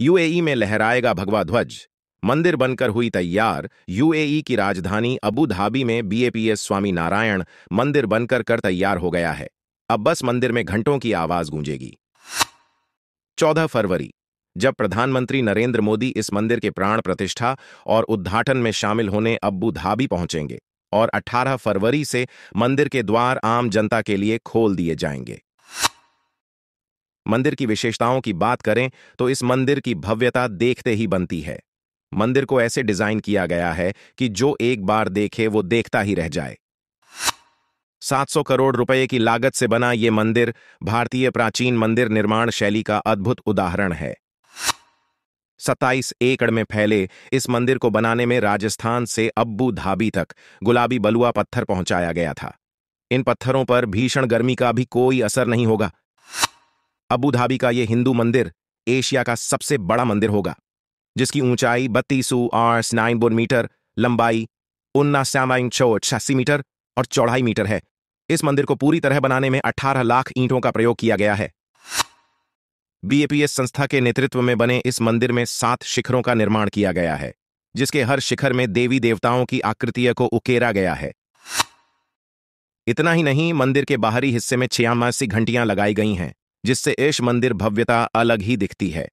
UAE में लहराएगा भगवा ध्वज मंदिर बनकर हुई तैयार यूएई की राजधानी अबू धाबी में बीएपीएस स्वामी नारायण मंदिर बनकर कर तैयार हो गया है अब बस मंदिर में घंटों की आवाज गूंजेगी चौदह फरवरी जब प्रधानमंत्री नरेंद्र मोदी इस मंदिर के प्राण प्रतिष्ठा और उद्घाटन में शामिल होने अबू धाबी पहुंचेंगे और 18 फरवरी से मंदिर के द्वार आम जनता के लिए खोल दिए जाएंगे मंदिर की विशेषताओं की बात करें तो इस मंदिर की भव्यता देखते ही बनती है मंदिर को ऐसे डिजाइन किया गया है कि जो एक बार देखे वो देखता ही रह जाए 700 करोड़ रुपए की लागत से बना ये मंदिर भारतीय प्राचीन मंदिर निर्माण शैली का अद्भुत उदाहरण है 27 एकड़ में फैले इस मंदिर को बनाने में राजस्थान से अब्बू धाबी तक गुलाबी बलुआ पत्थर पहुंचाया गया था इन पत्थरों पर भीषण गर्मी का भी कोई असर नहीं होगा अबू धाबी का ये हिंदू मंदिर एशिया का सबसे बड़ा मंदिर होगा जिसकी ऊंचाई बत्तीस आर्स नाइन बोन मीटर लंबाई उन्नास्यामाइन छियासी मीटर और चौड़ाई मीटर है इस मंदिर को पूरी तरह बनाने में 18 लाख ईंटों का प्रयोग किया गया है बीएपीएस संस्था के नेतृत्व में बने इस मंदिर में सात शिखरों का निर्माण किया गया है जिसके हर शिखर में देवी देवताओं की आकृतियों को उकेरा गया है इतना ही नहीं मंदिर के बाहरी हिस्से में छियामासी घंटियां लगाई गई हैं जिससे ईश मंदिर भव्यता अलग ही दिखती है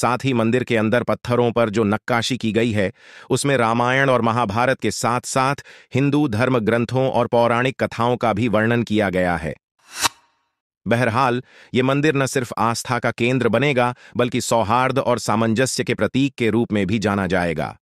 साथ ही मंदिर के अंदर पत्थरों पर जो नक्काशी की गई है उसमें रामायण और महाभारत के साथ साथ हिंदू धर्म ग्रंथों और पौराणिक कथाओं का भी वर्णन किया गया है बहरहाल ये मंदिर न सिर्फ आस्था का केंद्र बनेगा बल्कि सौहार्द और सामंजस्य के प्रतीक के रूप में भी जाना जाएगा